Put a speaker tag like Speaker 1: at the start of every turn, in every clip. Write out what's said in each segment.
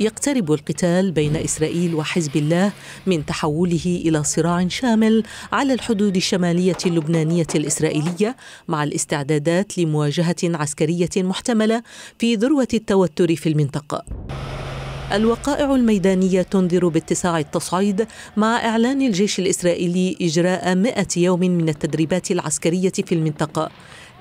Speaker 1: يقترب القتال بين إسرائيل وحزب الله من تحوله إلى صراع شامل على الحدود الشمالية اللبنانية الإسرائيلية مع الاستعدادات لمواجهة عسكرية محتملة في ذروة التوتر في المنطقة الوقائع الميدانية تنذر باتساع التصعيد مع إعلان الجيش الإسرائيلي إجراء 100 يوم من التدريبات العسكرية في المنطقة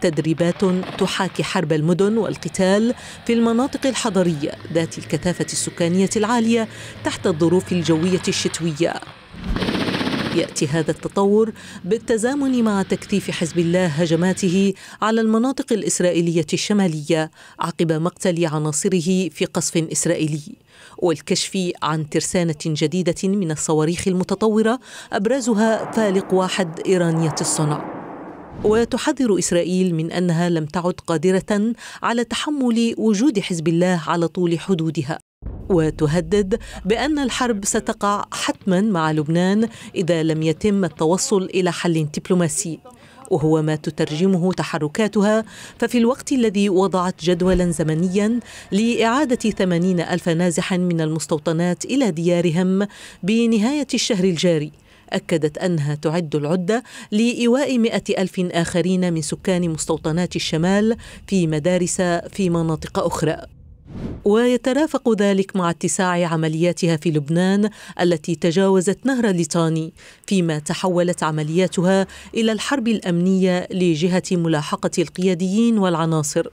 Speaker 1: تدريبات تحاكي حرب المدن والقتال في المناطق الحضرية ذات الكثافة السكانية العالية تحت الظروف الجوية الشتوية ياتي هذا التطور بالتزامن مع تكثيف حزب الله هجماته على المناطق الاسرائيليه الشماليه عقب مقتل عناصره في قصف اسرائيلي والكشف عن ترسانه جديده من الصواريخ المتطوره ابرزها فالق واحد ايرانيه الصنع وتحذر إسرائيل من أنها لم تعد قادرة على تحمل وجود حزب الله على طول حدودها وتهدد بأن الحرب ستقع حتما مع لبنان إذا لم يتم التوصل إلى حل دبلوماسي وهو ما تترجمه تحركاتها ففي الوقت الذي وضعت جدولا زمنيا لإعادة 80 ألف نازح من المستوطنات إلى ديارهم بنهاية الشهر الجاري أكدت أنها تعد العدة لإيواء مئة ألف آخرين من سكان مستوطنات الشمال في مدارس في مناطق أخرى ويترافق ذلك مع اتساع عملياتها في لبنان التي تجاوزت نهر ليطاني فيما تحولت عملياتها الى الحرب الامنيه لجهه ملاحقه القياديين والعناصر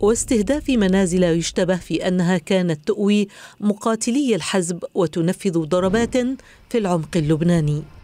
Speaker 1: واستهداف منازل يشتبه في أنها كانت تؤوي مقاتلي الحزب وتنفذ ضربات في العمق اللبناني